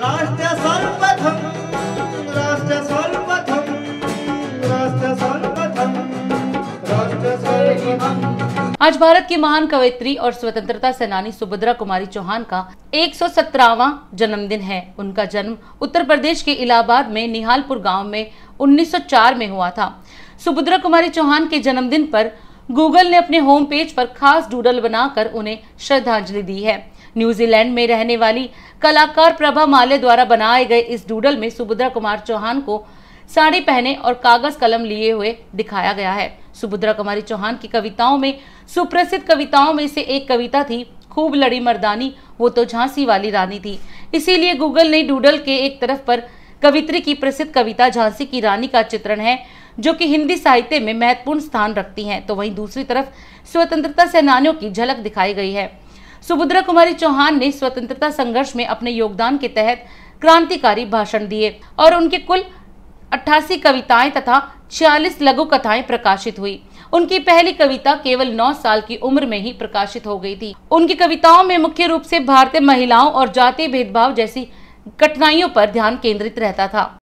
आज भारत की महान कवयित्री और स्वतंत्रता सेनानी सुभद्रा कुमारी चौहान का एक सौ जन्मदिन है उनका जन्म उत्तर प्रदेश के इलाहाबाद में निहालपुर गांव में 1904 में हुआ था सुभद्रा कुमारी चौहान के जन्मदिन पर गूगल ने अपने होम पेज पर खास डूडल बनाकर उन्हें श्रद्धांजलि दी है न्यूजीलैंड में रहने वाली कलाकार प्रभा माले द्वारा बनाए गए इस डूडल में सुभद्रा कुमार चौहान को साड़ी पहने और कागज कलम लिए हुए दिखाया गया है सुभद्रा कुमारी चौहान की कविताओं में सुप्रसिद्ध कविताओं में से एक कविता थी खूब लड़ी मर्दानी वो तो झांसी वाली रानी थी इसीलिए गूगल ने डूडल के एक तरफ पर कवित्री की प्रसिद्ध कविता झांसी की रानी का चित्रण है जो कि हिंदी साहित्य में महत्वपूर्ण स्थान रखती है तो वहीं दूसरी तरफ स्वतंत्रता सेनानियों की झलक दिखाई गई है सुभद्रा कुमारी चौहान ने स्वतंत्रता संघर्ष में अपने योगदान के तहत क्रांतिकारी भाषण दिए और उनके कुल अट्ठासी कविताएं तथा छियालीस लघु कथाएं प्रकाशित हुई उनकी पहली कविता केवल 9 साल की उम्र में ही प्रकाशित हो गई थी उनकी कविताओं में मुख्य रूप से भारतीय महिलाओं और जातीय भेदभाव जैसी कठिनाइयों पर ध्यान केंद्रित रहता था